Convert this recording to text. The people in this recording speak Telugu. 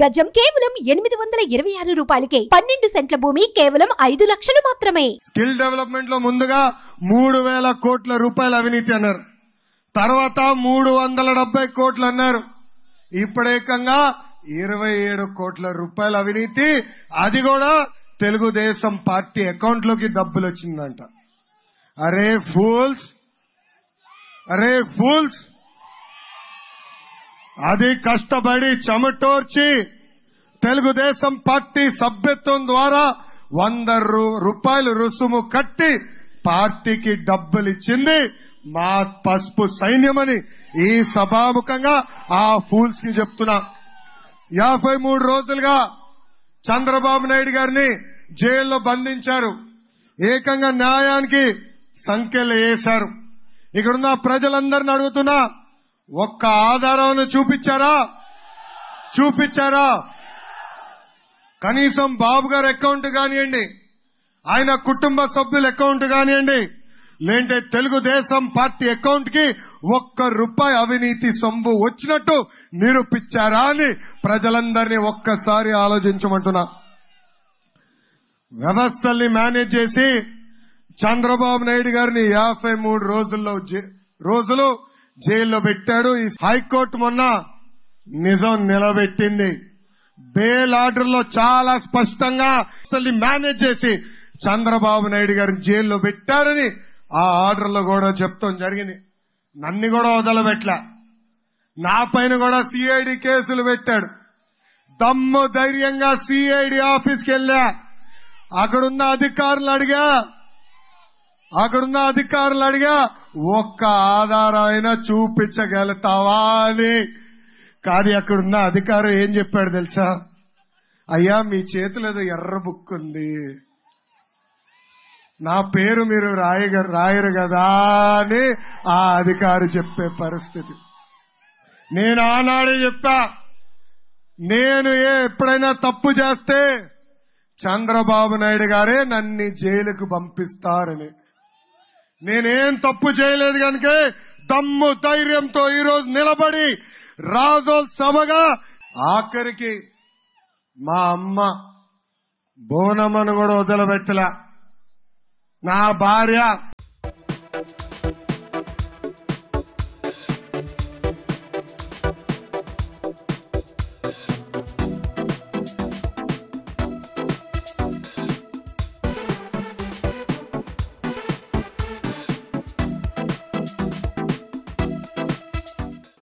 గజం కేవలం ఎనిమిది వందల ఇరవై ఆరు రూపాయలకే పన్నెండు సెంట్ల భూమి కేవలం ఐదు లక్షలు మాత్రమే స్కిల్ డెవలప్మెంట్ లో ముందుగా మూడు వేల కోట్ల రూపాయల అవినీతి అన్నారు తర్వాత మూడు వందల డెబ్బై కోట్లు అన్నారు ఇప్పుడేకంగా ఇరవై ఏడు కోట్ల రూపాయల అవినీతి అది కూడా తెలుగుదేశం పార్టీ అకౌంట్ లోకి డబ్బులు వచ్చిందంట అరే ఫూల్స్ అరే ఫూల్స్ అది కష్టపడి చెమటోర్చి తెలుగుదేశం పార్టీ సభ్యత్వం ద్వారా వంద రూపాయలు రుసుము కట్టి పార్టీకి డబ్బులు ఇచ్చింది మా పసుపు సైన్యమని ఈ సభాముఖంగా ఆ ఫూల్స్ కి చెప్తున్నా యాభై మూడు రోజులుగా చంద్రబాబు నాయుడు గారిని జైల్లో బంధించారు ఏకంగా న్యాయానికి సంఖ్యలు వేశారు ఇక్కడున్న ప్రజలందరిని అడుగుతున్నా ఒక్క ఆధారాన్ని చూపించారా చూపించారా కనీసం బాబు గారి అకౌంట్ కానివ్వండి ఆయన కుటుంబ సభ్యుల అకౌంట్ కానివ్వండి లేంటే తెలుగుదేశం పార్టీ అకౌంట్ కి ఒక్క రూపాయి అవినీతి సొమ్ము వచ్చినట్టు నిరూపించారా అని ప్రజలందరినీ ఒక్కసారి ఆలోచించమంటున్నా వ్యవస్థల్ని మేనేజ్ చేసి చంద్రబాబు నాయుడు గారిని యాభై మూడు రోజుల్లో రోజులు జైల్లో పెట్టాడు ఈ హైకోర్టు మొన్న నిజం నిలబెట్టింది బెయిల్ ఆర్డర్లో చాలా స్పష్టంగా అసలు మేనేజ్ చేసి చంద్రబాబు నాయుడు గారిని జైల్లో పెట్టారని ఆ ఆర్డర్లో కూడా చెప్తాం జరిగింది నన్ను కూడా వదలబెట్లా నా పైన కూడా సిఐడి కేసులు పెట్టాడు దమ్ము ధైర్యంగా సిఐడి ఆఫీస్కి వెళ్ళా అక్కడున్న అధికారులు అడిగా అక్కడున్న అధికారులు అడిగా ఒక్క ఆధారమైనా చూపించగలుగుతావా అని కానీ అక్కడున్న అధికారం ఏం చెప్పాడు తెలుసా అయ్యా మీ చేతిలో ఏదో ఎర్ర బుక్ ఉంది నా పేరు మీరు రాయ రాయరు కదా అని ఆ అధికారి చెప్పే పరిస్థితి నేను ఆనాడే చెప్పా నేను ఏ ఎప్పుడైనా తప్పు చేస్తే చంద్రబాబు నాయుడు గారే నన్ను జైలుకు పంపిస్తారని నేనేం తప్పు చేయలేదు కనుక దమ్ము ధైర్యంతో ఈరోజు నిలబడి రాజోత్సవగా సభగా ఆఖరికి మా అమ్మ భువనమ్మను కూడా వదిలిపెట్టలా నా భార్య